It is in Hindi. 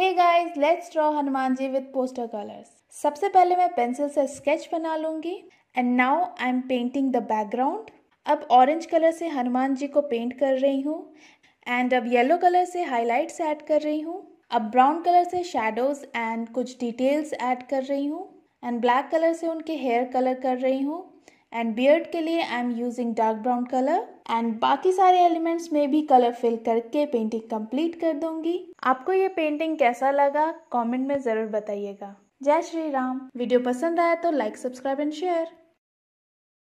hey guys let's draw Hanuman ji with poster colours सबसे पहले मैं पेंसिल से स्केच बना लूंगी and now I am painting the background अब ऑरेंज कलर से हनुमान जी को पेंट कर रही हूँ एंड अब येलो कलर से हाईलाइट्स ऐड कर रही हूँ अब ब्राउन कलर से शेडोज एंड कुछ डिटेल्स ऐड कर रही हूँ एंड ब्लैक कलर से उनके हेयर कलर कर रही हूँ एंड बियर्ड के लिए I am using dark brown colour and बाकी सारे एलिमेंट्स में भी कलर फिल करके पेंटिंग कंप्लीट कर दूंगी आपको ये पेंटिंग कैसा लगा कमेंट में ज़रूर बताइएगा जय श्री राम वीडियो पसंद आया तो लाइक सब्सक्राइब एंड शेयर